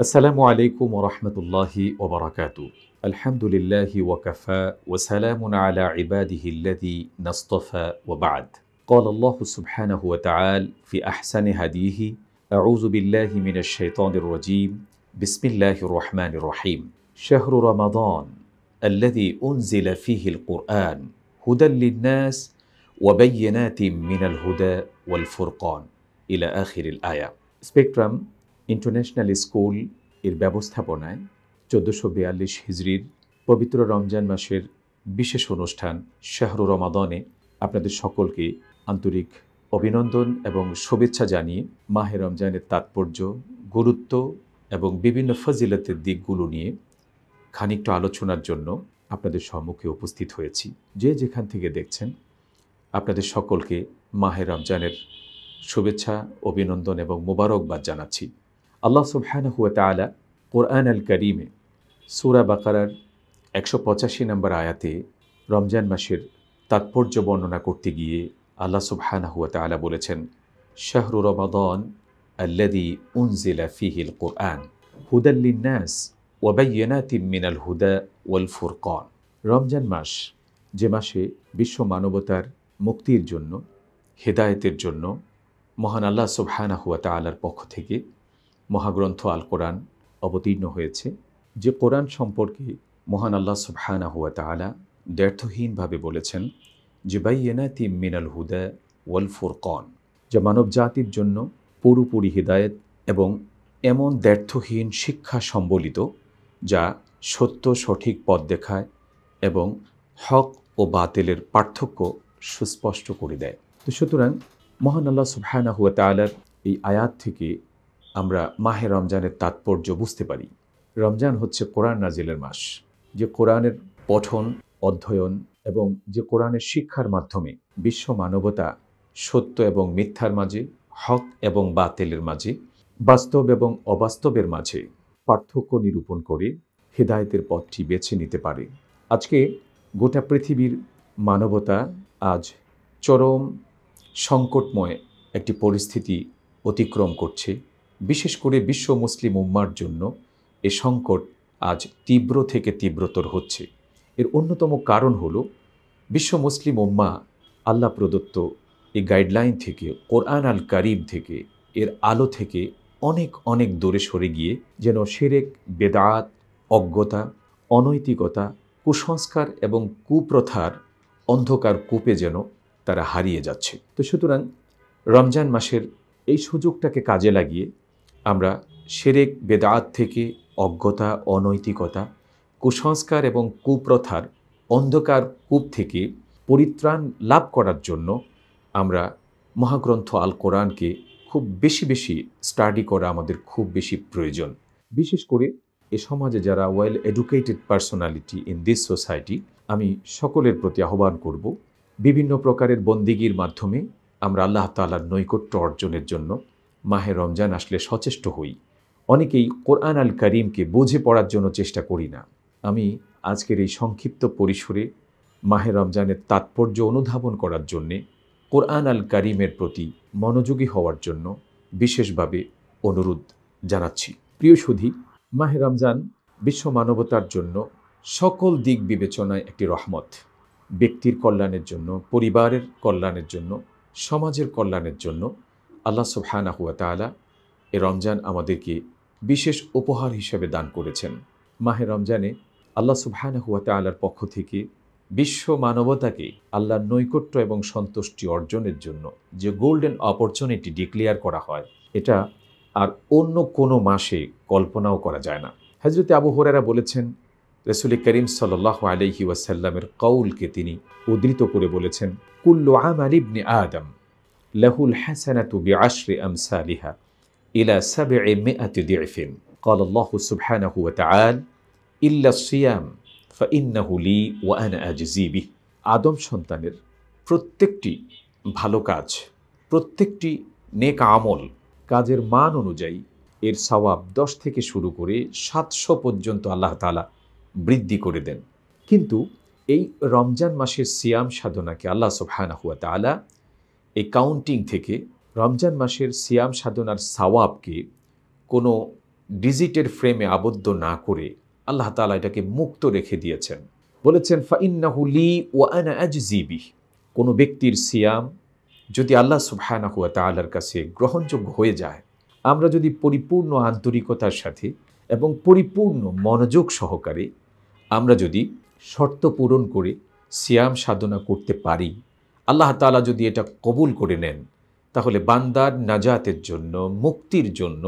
السلام عليكم ورحمة الله وبركاته الحمد لله وكفى وسلام على عباده الذي نصطفى وبعد قال الله سبحانه وتعالى في أحسن هديه أعوذ بالله من الشيطان الرجيم بسم الله الرحمن الرحيم شهر رمضان الذي أنزل فيه القرآن هدى للناس وبينات من الهدى والفرقان ইলা আখিরিল আয়া spectrum international school এর ব্যবস্থাপনায় চোদ্দোশো বিয়াল্লিশ হিজড়ির পবিত্র রমজান মাসের বিশেষ অনুষ্ঠান শাহর রমাদনে আপনাদের সকলকে আন্তরিক অভিনন্দন এবং শুভেচ্ছা জানিয়ে মাহে রমজানের তাৎপর্য গুরুত্ব এবং বিভিন্ন ফজিলতের দিকগুলো নিয়ে খানিকটা আলোচনার জন্য আপনাদের সম্মুখে উপস্থিত হয়েছি যে যেখান থেকে দেখছেন আপনাদের সকলকে মাহে রমজানের শুভেচ্ছা অভিনন্দন এবং মোবারকবাদ জানাচ্ছি আল্লাহ হুয়া তালা কোরআন আল করিমে সুরা বাকারার একশো পঁচাশি নম্বর আয়াতে রমজান মাসের তাৎপর্য বর্ণনা করতে গিয়ে আল্লাহ হুয়া তালা বলেছেন শাহরু রমাদন আল্লাদি উনজিলা ফিহিল কোরআন হুদাল্লিন্নাস ওয়াবাইনাতিম মিনাল হুদা ওয়াল ফুরকন রমজান মাস যে মাসে বিশ্ব মানবতার মুক্তির জন্য হেদায়েতের জন্য মহান আল্লাহ সুবহানা হুয়া তালার পক্ষ থেকে মহাগ্রন্থ আল কোরআন অবতীর্ণ হয়েছে যে কোরআন সম্পর্কে মহান আল্লাহ সুবহানা হুয়া তালা দ্ব্যর্থহীনভাবে বলেছেন যে বাইয়েনাতি মিনাল হুদা ওয়াল ফুরকন যা মানব জাতির জন্য পুরোপুরি হৃদায়ত এবং এমন দ্ব্যর্থহীন শিক্ষা সম্বলিত যা সত্য সঠিক পথ দেখায় এবং হক ও বাতিলের পার্থক্য সুস্পষ্ট করে দেয় তো সুতরাং মহান আল্লাহ সুবহানা হুয়া তালার এই আয়াত থেকে আমরা মাহে রমজানের তাৎপর্য বুঝতে পারি রমজান হচ্ছে কোরআন নাজিলের মাস যে কোরআনের পঠন অধ্যয়ন এবং যে কোরআনের শিক্ষার মাধ্যমে বিশ্ব মানবতা সত্য এবং মিথ্যার মাঝে হক এবং বাতিলের মাঝে বাস্তব এবং অবাস্তবের মাঝে পার্থক্য নিরূপণ করে হৃদায়তের পথটি বেছে নিতে পারে আজকে গোটা পৃথিবীর মানবতা আজ চরম সংকটময় একটি পরিস্থিতি অতিক্রম করছে বিশেষ করে বিশ্ব মুসলিম উম্মার জন্য এ সংকট আজ তীব্র থেকে তীব্রতর হচ্ছে এর অন্যতম কারণ হল বিশ্ব মুসলিম উম্মা আল্লাহ প্রদত্ত এই গাইডলাইন থেকে কোরআন আল কারিম থেকে এর আলো থেকে অনেক অনেক দূরে সরে গিয়ে যেন সেরেক বেদাত অজ্ঞতা অনৈতিকতা কুসংস্কার এবং কুপ্রথার অন্ধকার কূপে যেন তারা হারিয়ে যাচ্ছে তো সুতরাং রমজান মাসের এই সুযোগটাকে কাজে লাগিয়ে আমরা সেরেক বেদাত থেকে অজ্ঞতা অনৈতিকতা কুসংস্কার এবং কুপ্রথার অন্ধকার কূপ থেকে পরিত্রাণ লাভ করার জন্য আমরা মহাগ্রন্থ আল কোরআনকে খুব বেশি বেশি স্টাডি করা আমাদের খুব বেশি প্রয়োজন বিশেষ করে এ সমাজে যারা well educated personality in this society আমি সকলের প্রতি আহ্বান করব বিভিন্ন প্রকারের বন্দিগির মাধ্যমে আমরা আল্লাহ তালার নৈকট্য অর্জনের জন্য মাহে রমজান আসলে সচেষ্ট হই অনেকেই কোরআন আল করিমকে বুঝে পড়ার জন্য চেষ্টা করি না আমি আজকের এই সংক্ষিপ্ত পরিসরে মাহে রমজানের তাৎপর্য অনুধাবন করার জন্যে কোরআন আল করিমের প্রতি মনোযোগী হওয়ার জন্য বিশেষভাবে অনুরোধ জানাচ্ছি প্রিয় সুধী মাহে রমজান বিশ্ব মানবতার জন্য সকল দিক বিবেচনায় একটি রহমত ব্যক্তির কল্যাণের জন্য পরিবারের কল্যাণের জন্য সমাজের কল্যাণের জন্য আল্লাহ সুবহানা হুয়া তালা এ রমজান আমাদেরকে বিশেষ উপহার হিসেবে দান করেছেন মাহে রমজানে আল্লাহ সুবহানা হুয়া তালার পক্ষ থেকে বিশ্ব মানবতাকে আল্লাহর নৈকট্য এবং সন্তুষ্টি অর্জনের জন্য যে গোল্ডেন অপরচুনিটি ডিক্লেয়ার করা হয় এটা আর অন্য কোনো মাসে কল্পনাও করা যায় না হাজরতে আবু হরেরা বলেছেন রসুল করিম সাল্লাহ আলহি ওয়াসাল্লামের কৌলকে তিনি উদ্ধৃত করে বলেছেন কুল্লু আম ইবনে আদম লাহুল হাসানাতু বিআশরি আমসালিহা ইলা এ সাবঈ মিআতি দিফিন قال الله سبحانه وتعالى إلا الصيام فإنه لي وأنا أجزي به আদম সন্তানের প্রত্যেকটি ভালো কাজ প্রত্যেকটি নেক আমল কাজের মান অনুযায়ী এর সওয়াব দশ থেকে শুরু করে সাতশো পর্যন্ত আল্লাহ তালা বৃদ্ধি করে দেন কিন্তু এই রমজান মাসের সিয়াম সাধনাকে আল্লাহ হুয়া তালা এই কাউন্টিং থেকে রমজান মাসের সিয়াম সাধনার সাওয়াবকে কোনো ডিজিটের ফ্রেমে আবদ্ধ না করে আল্লাহ তালা এটাকে মুক্ত রেখে দিয়েছেন বলেছেন ফাইন্নাহুলি ওয়ানা জিবি কোনো ব্যক্তির সিয়াম যদি আল্লাহ হুয়া তালার কাছে গ্রহণযোগ্য হয়ে যায় আমরা যদি পরিপূর্ণ আন্তরিকতার সাথে এবং পরিপূর্ণ মনোযোগ সহকারে আমরা যদি শর্ত পূরণ করে সিয়াম সাধনা করতে পারি আল্লাহ তালা যদি এটা কবুল করে নেন তাহলে বান্দার নাজাতের জন্য মুক্তির জন্য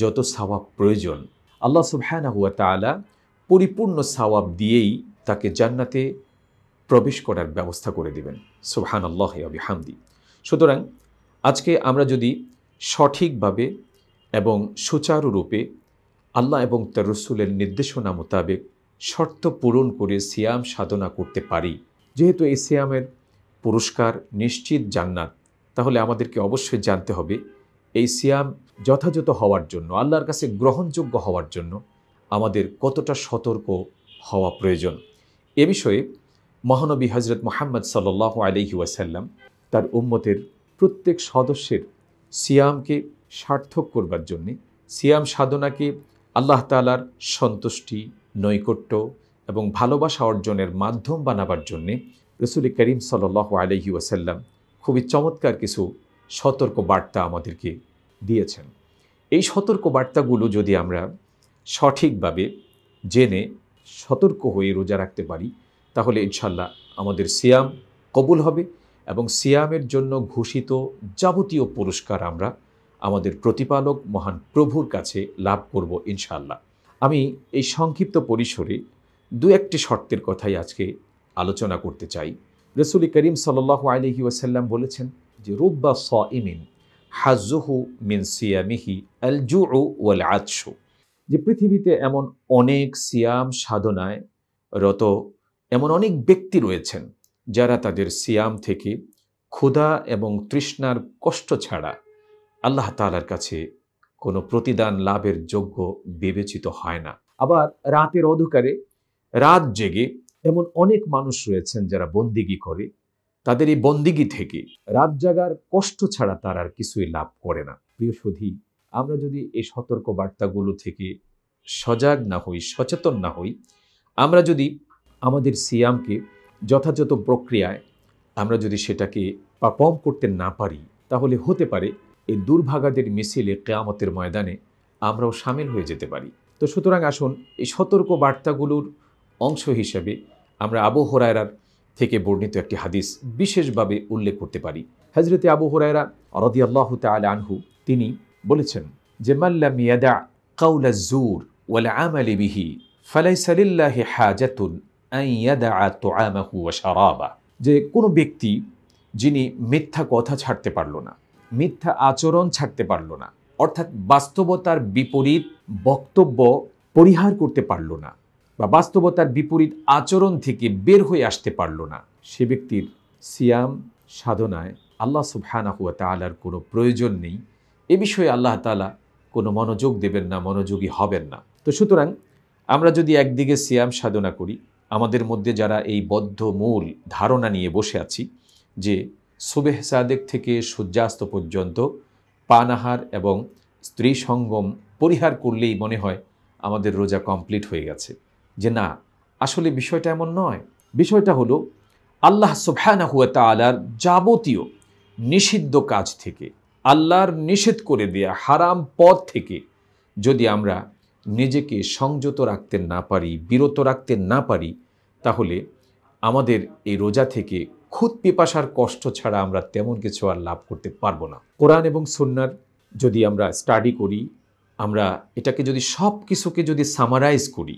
যত সাওয়াব প্রয়োজন আল্লাহ সুবহানা হুয়া তালা পরিপূর্ণ সাওয়াব দিয়েই তাকে জান্নাতে প্রবেশ করার ব্যবস্থা করে দেবেন সুবহান আল্লাহ হামদি সুতরাং আজকে আমরা যদি সঠিকভাবে এবং সুচারুরূপে আল্লাহ এবং তার রসুলের নির্দেশনা মোতাবেক শর্ত পূরণ করে সিয়াম সাধনা করতে পারি যেহেতু এই সিয়ামের পুরস্কার নিশ্চিত জান্নাত তাহলে আমাদেরকে অবশ্যই জানতে হবে এই সিয়াম যথাযথ হওয়ার জন্য আল্লাহর কাছে গ্রহণযোগ্য হওয়ার জন্য আমাদের কতটা সতর্ক হওয়া প্রয়োজন এ বিষয়ে মহানবী হজরত মোহাম্মদ সাল্লাহ আলহি ওয়াসাল্লাম তার উম্মতের প্রত্যেক সদস্যের সিয়ামকে সার্থক করবার জন্যে সিয়াম সাধনাকে আল্লাহ তালার সন্তুষ্টি নৈকট্য এবং ভালোবাসা অর্জনের মাধ্যম বানাবার জন্যে রসুল করিম সাল আলহি ওয়াসাল্লাম খুবই চমৎকার কিছু সতর্ক বার্তা আমাদেরকে দিয়েছেন এই সতর্ক বার্তাগুলো যদি আমরা সঠিকভাবে জেনে সতর্ক হয়ে রোজা রাখতে পারি তাহলে ইনশাল্লাহ আমাদের সিয়াম কবুল হবে এবং সিয়ামের জন্য ঘোষিত যাবতীয় পুরস্কার আমরা আমাদের প্রতিপালক মহান প্রভুর কাছে লাভ করব ইনশাল্লাহ আমি এই সংক্ষিপ্ত পরিসরে দু একটি শর্তের কথাই আজকে আলোচনা করতে চাই রসুল করিম সাল্লাহ আলহি ওয়াসাল্লাম বলেছেন যে রুব্বা স ইমিন হাজুহু মিন সিয়ামিহি আল জু ওয়াল আজশু যে পৃথিবীতে এমন অনেক সিয়াম সাধনায় রত এমন অনেক ব্যক্তি রয়েছেন যারা তাদের সিয়াম থেকে ক্ষুধা এবং তৃষ্ণার কষ্ট ছাড়া আল্লাহ তালার কাছে কোনো প্রতিদান লাভের যোগ্য বিবেচিত হয় না আবার রাতের অধকারে রাত জেগে এমন অনেক মানুষ রয়েছেন যারা বন্দিগি করে তাদের এই বন্দিগি থেকে রাত জাগার কষ্ট ছাড়া তার আর কিছুই লাভ করে না প্রিয় সুধি আমরা যদি এই সতর্ক বার্তাগুলো থেকে সজাগ না হই সচেতন না হই আমরা যদি আমাদের সিয়ামকে যথাযথ প্রক্রিয়ায় আমরা যদি সেটাকে পারফর্ম করতে না পারি তাহলে হতে পারে এই দুর্ভাগাদের মিছিলে কেয়ামতের ময়দানে আমরাও সামিল হয়ে যেতে পারি তো সুতরাং আসুন এই সতর্ক বার্তাগুলোর অংশ হিসেবে আমরা আবু হরায়রার থেকে বর্ণিত একটি হাদিস বিশেষভাবে উল্লেখ করতে পারি হজরতে আবু হরায়রা অরদি আল্লাহ তাল আনহু তিনি বলেছেন যে মাল্লা মিয়াদা কাউলা জুর আম আলি বিহি ফালাইসালিল্লাহি হাজাতুন আইয়াদা তোয়ামাহু যে কোনো ব্যক্তি যিনি মিথ্যা কথা ছাড়তে পারল না মিথ্যা আচরণ ছাড়তে পারল না অর্থাৎ বাস্তবতার বিপরীত বক্তব্য পরিহার করতে পারল না বা বাস্তবতার বিপরীত আচরণ থেকে বের হয়ে আসতে পারল না সে ব্যক্তির সিয়াম সাধনায় আল্লাহ সুবহানাহুয়া তালার কোনো প্রয়োজন নেই এ বিষয়ে আল্লাহ তালা কোনো মনোযোগ দেবেন না মনোযোগী হবেন না তো সুতরাং আমরা যদি একদিকে সিয়াম সাধনা করি আমাদের মধ্যে যারা এই বদ্ধ মূল ধারণা নিয়ে বসে আছি যে সুবেহ সাদেক থেকে সূর্যাস্ত পর্যন্ত পানাহার এবং স্ত্রী সঙ্গম পরিহার করলেই মনে হয় আমাদের রোজা কমপ্লিট হয়ে গেছে যে না আসলে বিষয়টা এমন নয় বিষয়টা হলো আল্লাহ সুবহানা হুয়া তালার যাবতীয় নিষিদ্ধ কাজ থেকে আল্লাহর নিষেধ করে দেয়া হারাম পথ থেকে যদি আমরা নিজেকে সংযত রাখতে না পারি বিরত রাখতে না পারি তাহলে আমাদের এই রোজা থেকে খুদ পিপাসার কষ্ট ছাড়া আমরা তেমন কিছু আর লাভ করতে পারবো না কোরআন এবং সুন্নার যদি আমরা স্টাডি করি আমরা এটাকে যদি সব কিছুকে যদি সামারাইজ করি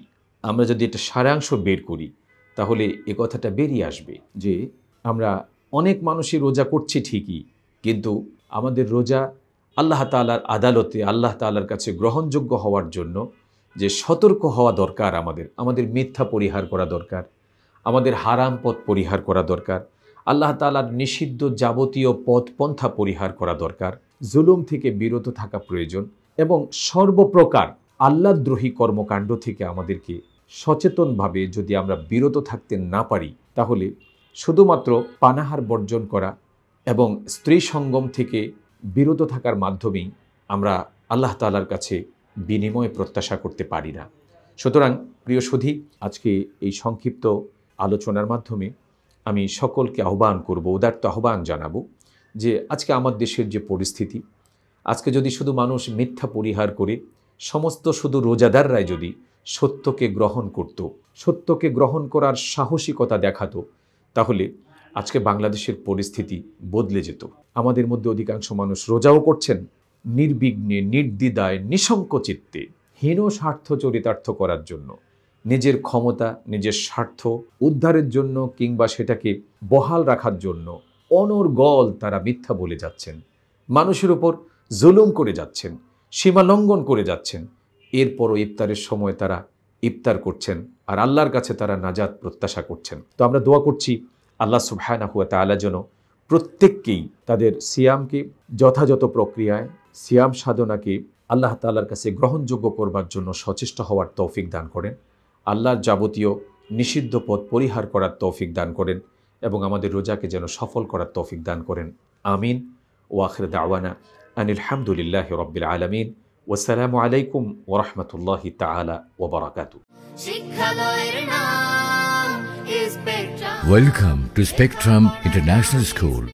আমরা যদি এটা সারাংশ বের করি তাহলে এ কথাটা বেরিয়ে আসবে যে আমরা অনেক মানুষই রোজা করছি ঠিকই কিন্তু আমাদের রোজা আল্লাহ তালার আদালতে আল্লাহ তালার কাছে গ্রহণযোগ্য হওয়ার জন্য যে সতর্ক হওয়া দরকার আমাদের আমাদের মিথ্যা পরিহার করা দরকার আমাদের হারাম পথ পরিহার করা দরকার আল্লাহ তালার নিষিদ্ধ যাবতীয় পথপন্থা পরিহার করা দরকার জুলুম থেকে বিরত থাকা প্রয়োজন এবং সর্বপ্রকার আল্লাদ্রোহী কর্মকাণ্ড থেকে আমাদেরকে সচেতনভাবে যদি আমরা বিরত থাকতে না পারি তাহলে শুধুমাত্র পানাহার বর্জন করা এবং স্ত্রী সঙ্গম থেকে বিরত থাকার মাধ্যমেই আমরা আল্লাহ তালার কাছে বিনিময় প্রত্যাশা করতে পারি না সুতরাং প্রিয় সুধী আজকে এই সংক্ষিপ্ত আলোচনার মাধ্যমে আমি সকলকে আহ্বান করব উদার্ত আহ্বান জানাবো যে আজকে আমার দেশের যে পরিস্থিতি আজকে যদি শুধু মানুষ মিথ্যা পরিহার করে সমস্ত শুধু রোজাদাররাই যদি সত্যকে গ্রহণ করত সত্যকে গ্রহণ করার সাহসিকতা দেখাতো তাহলে আজকে বাংলাদেশের পরিস্থিতি বদলে যেত আমাদের মধ্যে অধিকাংশ মানুষ রোজাও করছেন নির্বিঘ্নে নির্দিদায় নিসংকচিত্তে হীন স্বার্থ চরিতার্থ করার জন্য নিজের ক্ষমতা নিজের স্বার্থ উদ্ধারের জন্য কিংবা সেটাকে বহাল রাখার জন্য অনর্গল তারা মিথ্যা বলে যাচ্ছেন মানুষের ওপর জুলুম করে যাচ্ছেন সীমা লঙ্ঘন করে যাচ্ছেন এরপরও ইফতারের সময় তারা ইফতার করছেন আর আল্লাহর কাছে তারা নাজাত প্রত্যাশা করছেন তো আমরা দোয়া করছি আল্লাহ সুবহানা হুয়া তালা যেন প্রত্যেককেই তাদের সিয়ামকে যথাযথ প্রক্রিয়ায় সিয়াম সাধনাকে আল্লাহ তালার কাছে গ্রহণযোগ্য করবার জন্য সচেষ্ট হওয়ার তৌফিক দান করেন আল্লাহর যাবতীয় নিষিদ্ধ পথ পরিহার করার তৌফিক দান করেন এবং আমাদের রোজাকে যেন সফল করার তৌফিক দান করেন আমিন ওয়াখর দাওয়ানা আনিলহামদুলিল্লাহ রব্বিল আলমিন ওসালামু আলাইকুম ওরহমতুল্লাহ তালা ওবরাকাতু Welcome to Spectrum International School.